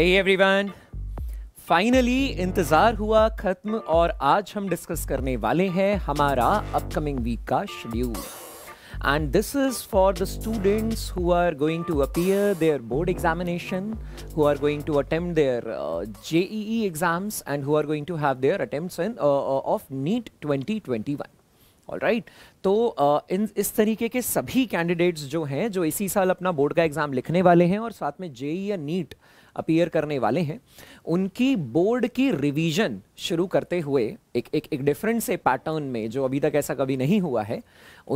Hey everyone finally इंतजार हुआ खत्म और आज हम डिस्कस करने वाले हैं हमारा अपकमिंग वीक का schedule and this is for the students who are going to appear their board examination who are going to attempt their JEE exams and who are going to have their attempts in of NEET 2021 right right. तो uh, इन इस तरीके के सभी candidates जो हैं जो इसी साल अपना बोर्ड का एग्जाम लिखने वाले हैं और साथ में जेई e e या नीट अपीयर करने वाले हैं उनकी बोर्ड की रिवीजन शुरू करते हुए एक एक एक डिफरेंट से पैटर्न में जो अभी तक ऐसा कभी नहीं हुआ है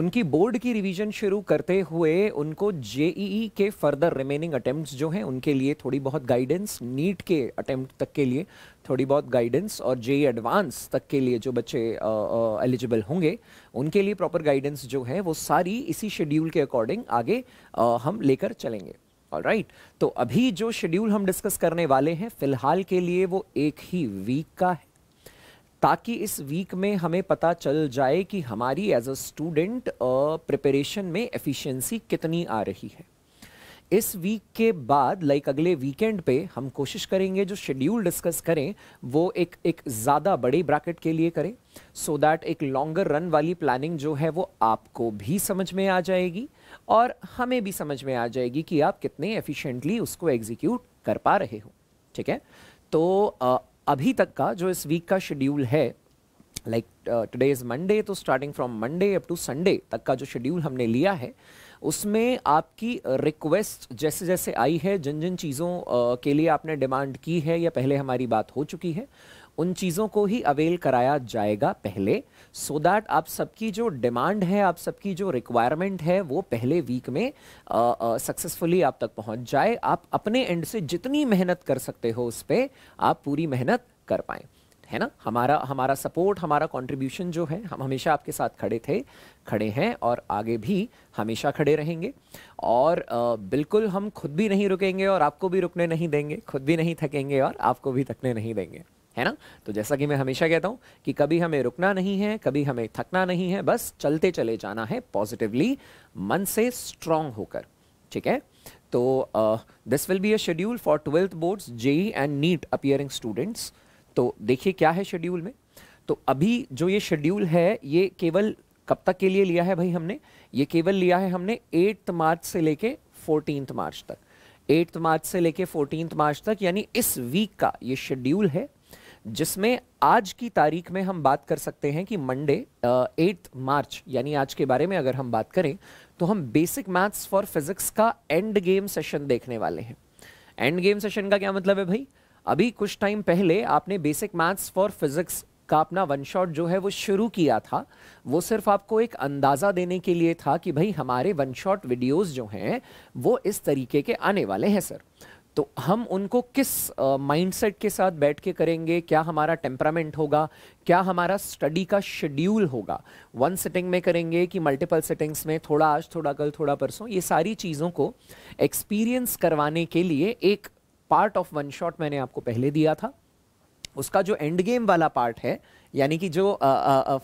उनकी बोर्ड की रिवीजन शुरू करते हुए उनको जेई e e के फर्दर रिमेनिंग अटेम्प्ट्स जो हैं उनके लिए थोड़ी बहुत गाइडेंस नीट के अटेम्प्ट तक के लिए थोड़ी बहुत गाइडेंस और जे एडवांस e तक के लिए जो बच्चे एलिजिबल होंगे उनके लिए प्रॉपर गाइडेंस जो है वो सारी इसी शेड्यूल के अकॉर्डिंग आगे आ, हम लेकर चलेंगे राइट right. तो अभी जो शेड्यूल हम डिस्कस करने वाले हैं फिलहाल के लिए वो एक ही वीक का है ताकि इस वीक में हमें पता चल जाए कि हमारी एज अ स्टूडेंट प्रिपरेशन में एफिशिएंसी कितनी आ रही है इस वीक के बाद लाइक like अगले वीकेंड पे हम कोशिश करेंगे जो शेड्यूल डिस्कस करें वो एक एक ज़्यादा बड़े ब्रैकेट के लिए करें सो so दैट एक लॉन्गर रन वाली प्लानिंग जो है वो आपको भी समझ में आ जाएगी और हमें भी समझ में आ जाएगी कि आप कितने एफिशिएंटली उसको एग्जीक्यूट कर पा रहे हो ठीक है तो आ, अभी तक का जो इस वीक का शेड्यूल है लाइक टुडे इज़ मंडे तो starting from Monday up to Sunday तक का जो शेड्यूल हमने लिया है उसमें आपकी रिक्वेस्ट जैसे जैसे आई है जिन जिन चीज़ों के लिए आपने डिमांड की है या पहले हमारी बात हो चुकी है उन चीज़ों को ही अवेल कराया जाएगा पहले सो so दैट आप सबकी जो डिमांड है आप सबकी जो रिक्वायरमेंट है वो पहले वीक में सक्सेसफुली आप तक पहुंच जाए आप अपने एंड से जितनी मेहनत कर सकते हो उस पर आप पूरी मेहनत कर पाए है ना हमारा हमारा सपोर्ट हमारा कंट्रीब्यूशन जो है हम हमेशा आपके साथ खड़े थे खड़े हैं और आगे भी हमेशा खड़े रहेंगे और आ, बिल्कुल हम खुद भी नहीं रुकेंगे और आपको भी रुकने नहीं देंगे खुद भी नहीं थकेंगे और आपको भी थकने नहीं देंगे है ना तो जैसा कि मैं हमेशा कहता हूँ कि कभी हमें रुकना नहीं है कभी हमें थकना नहीं है बस चलते चले जाना है पॉजिटिवली मन से स्ट्रांग होकर ठीक है तो this will be a schedule for twelfth boards JEE and NEET appearing students तो देखिए क्या है शेड्यूल में तो अभी जो ये शेड्यूल है ये केवल कब तक के लिए लिया है भाई हमने ये केवल लिया है हमने एट्थ मार्च से लेके फोर्टीन मार्च तक एट्थ मार्च से लेके फोर्टीन मार्च तक यानी इस वीक का ये शेड्यूल है जिसमें आज की तारीख में हम बात कर सकते हैं कि मंडे एट मार्च यानी आज के बारे में अगर हम बात करें तो हम बेसिक मैथ्स फॉर फिजिक्स का एंड गेम सेशन देखने वाले हैं एंड गेम सेशन का क्या मतलब है भाई अभी कुछ टाइम पहले आपने बेसिक मैथ्स फॉर फिजिक्स का अपना वन शॉट जो है वो शुरू किया था वो सिर्फ आपको एक अंदाज़ा देने के लिए था कि भाई हमारे वन शॉट वीडियोज जो हैं वो इस तरीके के आने वाले हैं सर तो हम उनको किस माइंडसेट uh, के साथ बैठ के करेंगे क्या हमारा टेम्परामेंट होगा क्या हमारा स्टडी का शेड्यूल होगा वन सेटिंग में करेंगे कि मल्टीपल सेटिंग्स में थोड़ा आज थोड़ा कल थोड़ा परसों ये सारी चीज़ों को एक्सपीरियंस करवाने के लिए एक पार्ट ऑफ वन शॉट मैंने आपको पहले दिया था उसका जो एंड गेम वाला पार्ट है यानी कि जो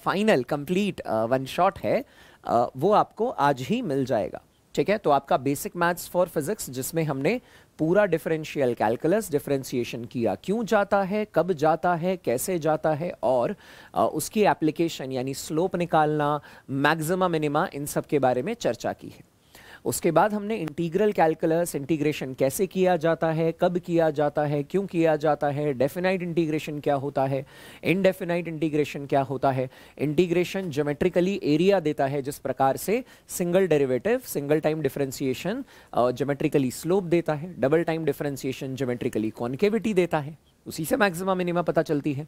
फाइनल कंप्लीट वन शॉट है आ, वो आपको आज ही मिल जाएगा ठीक है तो आपका बेसिक मैथ्स फॉर फिजिक्स जिसमें हमने पूरा डिफरेंशियल कैलकुलस डिफरेंशिएशन किया क्यों जाता है कब जाता है कैसे जाता है और आ, उसकी एप्लीकेशन यानी स्लोप निकालना मैक्सिमा मिनिमा इन सब के बारे में चर्चा की है उसके बाद हमने इंटीग्रल कैलकुलस इंटीग्रेशन कैसे किया जाता है कब किया जाता है क्यों किया जाता है डेफिनाइट इंटीग्रेशन क्या होता है इनडेफिनाइट इंटीग्रेशन क्या होता है इंटीग्रेशन जोमेट्रिकली एरिया देता है जिस प्रकार से single derivative single time differentiation geometrically slope देता है double time differentiation geometrically concavity देता है उसी से मैक्सिमा मिनिमा पता चलती है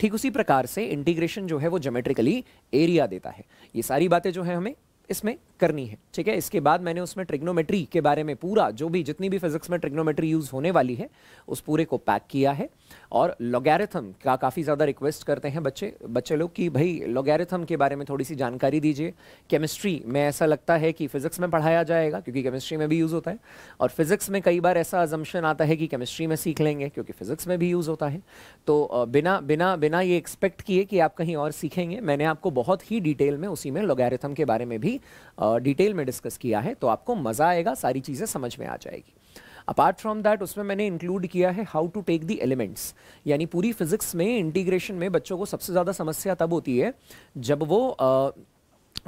ठीक उसी प्रकार से इंटीग्रेशन जो है वो जोमेट्रिकली एरिया देता है ये सारी बातें जो है हमें इसमें करनी है ठीक है इसके बाद मैंने उसमें ट्रिग्नोमेट्री के बारे में पूरा जो भी जितनी भी फिजिक्स में ट्रिग्नोमेट्री यूज़ होने वाली है उस पूरे को पैक किया है और लोगैरिथम का काफ़ी ज़्यादा रिक्वेस्ट करते हैं बच्चे बच्चे लोग कि भाई लोगैरिथम के बारे में थोड़ी सी जानकारी दीजिए केमिस्ट्री में ऐसा लगता है कि फिज़िक्स में पढ़ाया जाएगा क्योंकि केमिस्ट्री में भी यूज़ होता है और फिज़िक्स में कई बार ऐसा अजम्पन आता है कि केमिस्ट्री में सीख लेंगे क्योंकि फिज़िक्स में भी यूज़ होता है तो बिना बिना बिना ये एक्सपेक्ट किए कि आप कहीं और सीखेंगे मैंने आपको बहुत ही डिटेल में उसी में लोगैरिथम के बारे में भी काफ़ी डिटेल में डिस्कस किया है तो आपको मज़ा आएगा सारी चीज़ें समझ में आ जाएगी अपार्ट फ्रॉम दैट उसमें मैंने इंक्लूड किया है how to take the elements यानी पूरी फिजिक्स में इंटीग्रेशन में बच्चों को सबसे ज़्यादा समस्या तब होती है जब वो आ,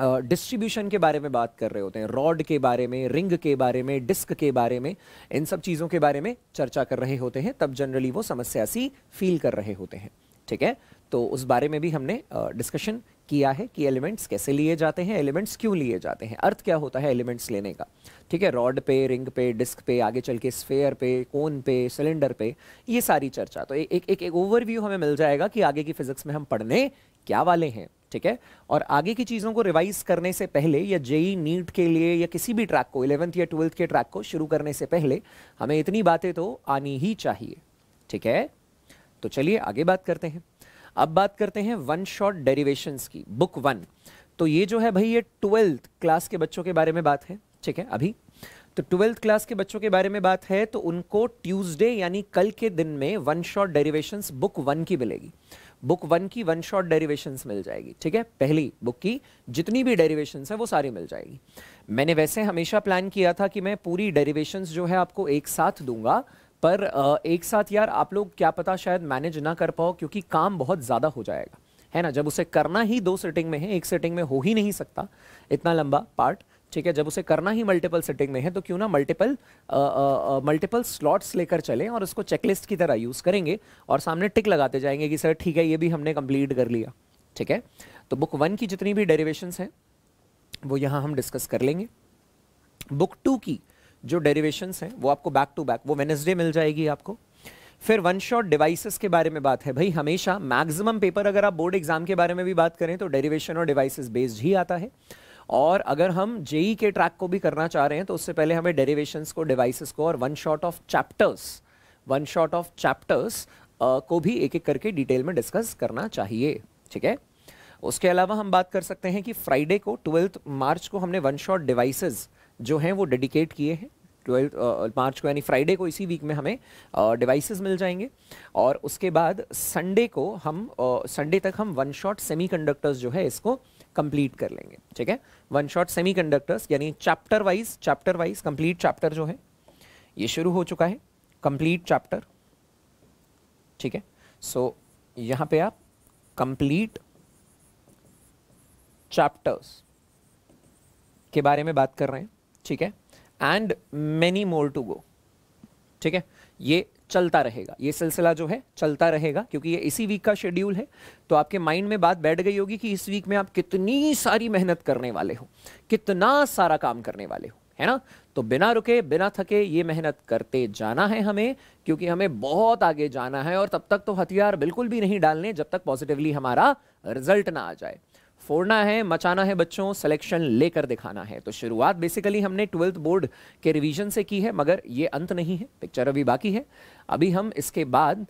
डिस्ट्रीब्यूशन uh, के बारे में बात कर रहे होते हैं रॉड के बारे में रिंग के बारे में डिस्क के बारे में इन सब चीज़ों के बारे में चर्चा कर रहे होते हैं तब जनरली वो समस्या सी फील कर रहे होते हैं ठीक है तो उस बारे में भी हमने डिस्कशन किया है कि एलिमेंट्स कैसे लिए जाते हैं एलिमेंट्स क्यों लिए जाते हैं अर्थ क्या होता है एलिमेंट्स लेने का ठीक है रॉड पे रिंग पे डिस्क पे आगे चल के स्फेयर पे कोन पे सिलेंडर पे ये सारी चर्चा तो एक एक एक ओवरव्यू हमें मिल जाएगा कि आगे की फिजिक्स में हम पढ़ने क्या वाले हैं ठीक है और आगे की चीज़ों को रिवाइज करने से पहले या जेई नीट e के लिए या किसी भी ट्रैक को इलेवंथ या ट्वेल्थ के ट्रैक को शुरू करने से पहले हमें इतनी बातें तो आनी ही चाहिए ठीक है तो चलिए आगे बात करते हैं अब बात करते हैं वन शॉट डेरिवेशंस की बुक वन तो ये जो है भाई ये ट्वेल्थ क्लास के बच्चों के बारे में बात है ठीक है अभी तो ट्वेल्थ क्लास के बच्चों के बारे में बात है तो उनको ट्यूसडे यानी कल के दिन में one shot derivations book one की मिलेगी बुक वन की वन शॉट डेरिवेशंस मिल जाएगी ठीक है पहली बुक की जितनी भी डेरिवेशंस है वो सारी मिल जाएगी मैंने वैसे हमेशा प्लान किया था कि मैं पूरी डेरिवेशंस जो है आपको एक साथ दूंगा पर एक साथ यार आप लोग क्या पता शायद मैनेज ना कर पाओ क्योंकि काम बहुत ज़्यादा हो जाएगा है ना जब उसे करना ही दो सेटिंग में है एक सेटिंग में हो ही नहीं सकता इतना लंबा पार्ट ठीक है जब उसे करना ही मल्टीपल सेटिंग में है तो क्यों ना मल्टीपल मल्टीपल स्लॉट्स लेकर चलें और उसको चेकलिस्ट की तरह यूज़ करेंगे और सामने टिक लगाते जाएंगे कि सर ठीक है ये भी हमने कंप्लीट कर लिया ठीक है तो बुक वन की जितनी भी डेरिवेशन हैं वो यहाँ हम डिस्कस कर लेंगे बुक टू की जो डेरिवेशंस हैं वो आपको बैक टू बैक वो वेनसडे मिल जाएगी आपको फिर वन शॉट डिवाइसेस के बारे में बात है भाई हमेशा मैक्सिमम पेपर अगर आप बोर्ड एग्जाम के बारे में भी बात करें तो डेरिवेशन और डिवाइसेस बेस्ड ही आता है और अगर हम जेई के ट्रैक को भी करना चाह रहे हैं तो उससे पहले हमें डेरिवेशंस को डिवाइसेस को और one shot of chapters one shot of chapters को भी एक एक करके डिटेल में डिस्कस करना चाहिए ठीक है उसके अलावा हम बात कर सकते हैं कि फ्राइडे को ट्वेल्थ मार्च को हमने वन शॉट डिवाइसेज जो हैं वो डेडिकेट किए हैं ट्वेल्थ मार्च को यानी फ्राइडे को इसी वीक में हमें डिवाइसेस मिल जाएंगे और उसके बाद संडे को हम संडे तक हम वन शॉट सेमीकंडक्टर्स जो है इसको कंप्लीट कर लेंगे ठीक है वन शॉट सेमीकंडक्टर्स यानी chapter wise chapter wise complete chapter जो है ये शुरू हो चुका है कंप्लीट चैप्टर ठीक है सो so, यहाँ पे आप कंप्लीट चैप्टर्स के बारे में बात कर रहे हैं ठीक है and many more to go ठीक है ये चलता रहेगा ये सिलसिला जो है चलता रहेगा क्योंकि ये इसी वीक का शेड्यूल है तो आपके माइंड में बात बैठ गई होगी कि इस वीक में आप कितनी सारी मेहनत करने वाले हो कितना सारा काम करने वाले हो है ना तो बिना रुके बिना थके ये मेहनत करते जाना है हमें क्योंकि हमें बहुत आगे जाना है और तब तक तो हथियार बिल्कुल भी नहीं डालने जब तक पॉजिटिवली हमारा रिजल्ट ना आ जाए फोड़ना है मचाना है बच्चों सिलेक्शन लेकर दिखाना है तो शुरुआत बेसिकली हमने ट्वेल्थ बोर्ड के रिवीजन से की है मगर ये अंत नहीं है पिक्चर अभी बाकी है अभी हम इसके बाद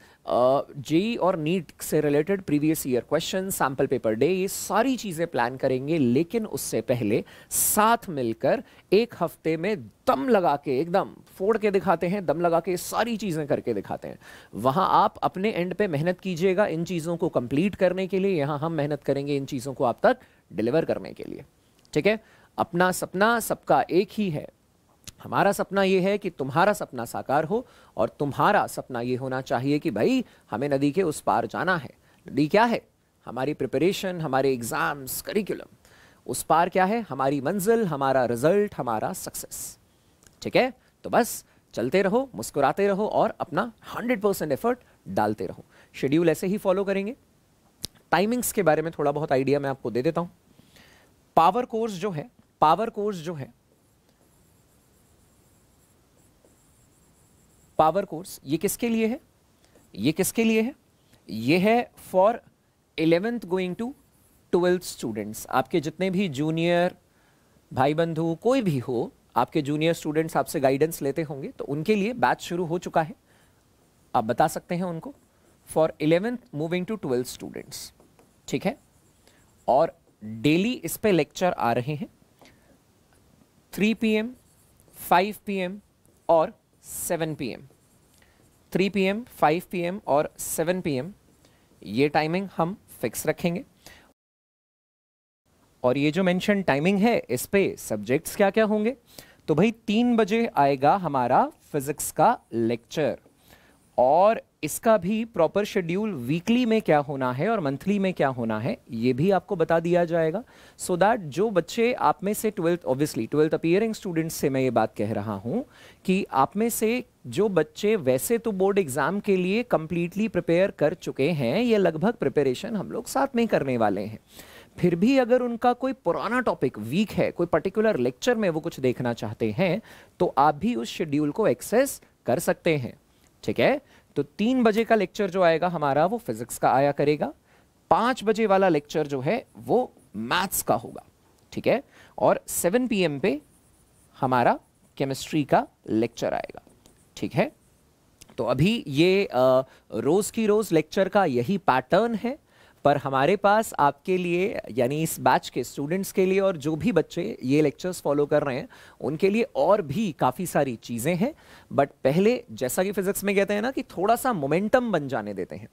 जेई और नीट से related previous year question sample paper day ये सारी चीज़ें प्लान करेंगे लेकिन उससे पहले साथ मिलकर एक हफ्ते में दम लगा के एकदम फोड़ के दिखाते हैं दम लगा के सारी चीज़ें करके दिखाते हैं वहाँ आप अपने एंड पे मेहनत कीजिएगा इन चीज़ों को कंप्लीट करने के लिए यहाँ हम मेहनत करेंगे इन चीज़ों को आप तक डिलीवर करने के लिए ठीक है अपना सपना सबका एक ही है हमारा सपना ये है कि तुम्हारा सपना साकार हो और तुम्हारा सपना ये होना चाहिए कि भाई हमें नदी के उस पार जाना है नदी क्या है हमारी प्रिपरेशन हमारे एग्ज़ाम्स करिकुलम उस पार क्या है हमारी मंजिल हमारा रिजल्ट हमारा सक्सेस ठीक है तो बस चलते रहो मुस्कुराते रहो और अपना 100 परसेंट एफर्ट डालते रहो शेड्यूल ऐसे ही फॉलो करेंगे टाइमिंग्स के बारे में थोड़ा बहुत आइडिया मैं आपको दे देता हूँ पावर कोर्स जो है पावर कोर्स जो है पावर कोर्स ये किसके लिए है ये किसके लिए है ये है for eleventh going to twelfth students आपके जितने भी जूनियर भाई बंधु कोई भी हो आपके जूनियर स्टूडेंट्स आपसे गाइडेंस लेते होंगे तो उनके लिए बैच शुरू हो चुका है आप बता सकते हैं उनको for eleventh moving to twelfth students ठीक है और डेली इस पे लेक्चर आ रहे हैं 3 पीएम, 5 पीएम और seven P M three P M five P M और सेवन पी एम ये टाइमिंग हम फिक्स रखेंगे और ये जो मैंशन टाइमिंग है इस पे सब्जेक्ट्स क्या क्या होंगे तो भाई तीन बजे आएगा हमारा फिजिक्स का लेक्चर और इसका भी प्रॉपर शेड्यूल वीकली में क्या होना है और मंथली में क्या होना है ये भी आपको बता दिया जाएगा सो so दैट जो बच्चे आप में से twelfth obviously twelfth appearing students से मैं ये बात कह रहा हूँ कि आप में से जो बच्चे वैसे तो बोर्ड एग्ज़ाम के लिए कंप्लीटली प्रिपेयर कर चुके हैं ये लगभग प्रिपेरेशन हम लोग साथ में करने वाले हैं फिर भी अगर उनका कोई पुराना टॉपिक वीक है कोई पर्टिकुलर लेक्चर में वो कुछ देखना चाहते हैं तो आप भी उस शेड्यूल को एक्सेस कर सकते हैं ठीक है तो तीन बजे का लेक्चर जो आएगा हमारा वो फिजिक्स का आया करेगा पांच बजे वाला लेक्चर जो है वो मैथ्स का होगा ठीक है और सेवन पी पे हमारा केमिस्ट्री का लेक्चर आएगा ठीक है तो अभी ये रोज़ की रोज़ लेक्चर का यही पैटर्न है पर हमारे पास आपके लिए यानी इस बैच के स्टूडेंट्स के लिए और जो भी बच्चे ये लेक्चर्स फॉलो कर रहे हैं उनके लिए और भी काफ़ी सारी चीज़ें हैं बट पहले जैसा कि फिज़िक्स में कहते हैं ना कि थोड़ा सा मोमेंटम बन जाने देते हैं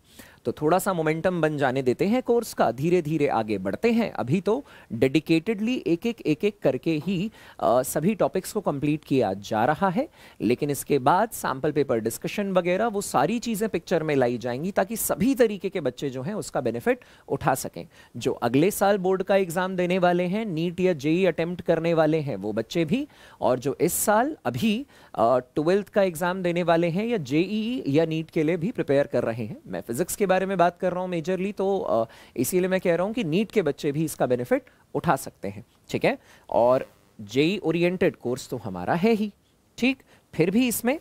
तो थोड़ा सा मोमेंटम बन जाने देते हैं कोर्स का धीरे धीरे आगे बढ़ते हैं अभी तो डेडिकेटेडली एक एक एक एक करके ही आ, सभी टॉपिक्स को कंप्लीट किया जा रहा है लेकिन इसके बाद सैम्पल पेपर डिस्कशन वगैरह वो सारी चीज़ें पिक्चर में लाई जाएंगी ताकि सभी तरीके के बच्चे जो हैं उसका बेनिफिट उठा सकें जो अगले साल बोर्ड का एग्ज़ाम देने वाले हैं नीट या जेई अटेम्प्ट करने वाले हैं वो बच्चे भी और जो इस साल अभी ट्वेल्थ का एग्ज़ाम देने वाले हैं या जेई या नीट के लिए भी प्रिपेयर कर रहे हैं मैं फिज़िक्स के बारे में बात कर रहा हूँ मेजरली तो इसीलिए मैं कह रहा हूँ कि नीट के बच्चे भी इसका बेनिफिट उठा सकते हैं ठीक है और जेई ओरिएंटेड कोर्स तो हमारा है ही ठीक फिर भी इसमें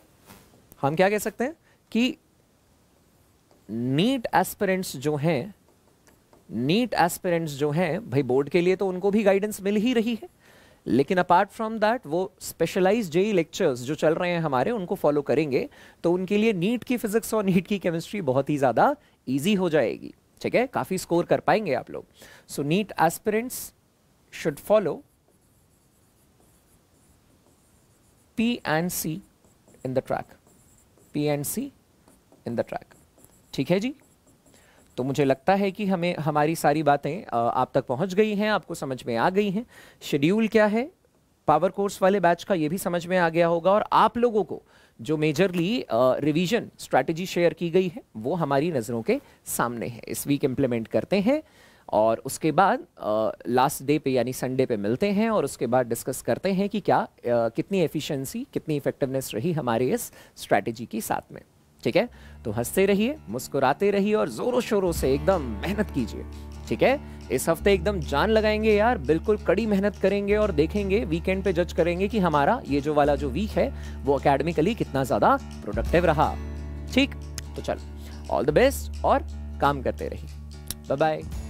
हम क्या कह सकते हैं कि नीट एस्पिरेंट्स जो हैं नीट एस्पिरेंट्स जो हैं भाई बोर्ड के लिए तो उनको भी गाइडेंस मिल ही रही है लेकिन अपार्ट फ्रॉम दैट वो स्पेशलाइज जेई लेक्चर्स जो चल रहे हैं हमारे उनको फॉलो करेंगे तो उनके लिए नीट की फिजिक्स और नीट की केमिस्ट्री बहुत ही ज़्यादा ईजी हो जाएगी ठीक है काफ़ी स्कोर कर पाएंगे आप लोग so NEET aspirants should follow P and C in the track P and C in the track ठीक है जी तो मुझे लगता है कि हमें हमारी सारी बातें आप तक पहुंच गई हैं आपको समझ में आ गई हैं शेड्यूल क्या है पावर कोर्स वाले बैच का ये भी समझ में आ गया होगा और आप लोगों को जो मेजरली रिवीजन स्ट्रैटेजी शेयर की गई है वो हमारी नज़रों के सामने है इस वीक इम्प्लीमेंट करते हैं और उसके बाद लास्ट डे पे यानी संडे पे मिलते हैं और उसके बाद डिस्कस करते हैं कि क्या आ, कितनी एफिशिएंसी कितनी इफेक्टिवनेस रही हमारे इस स्ट्रैटेजी की साथ में ठीक है तो हंसते रहिए मुस्कुराते रहिए और जोरों शोरों से एकदम मेहनत कीजिए ठीक है इस हफ्ते एकदम जान लगाएंगे यार बिल्कुल कड़ी मेहनत करेंगे और देखेंगे वीकेंड पे जज करेंगे कि हमारा ये जो वाला जो वीक है वो अकेडमिकली कितना ज़्यादा प्रोडक्टिव रहा ठीक तो चल ऑल द बेस्ट और काम करते रहिए बाय बाय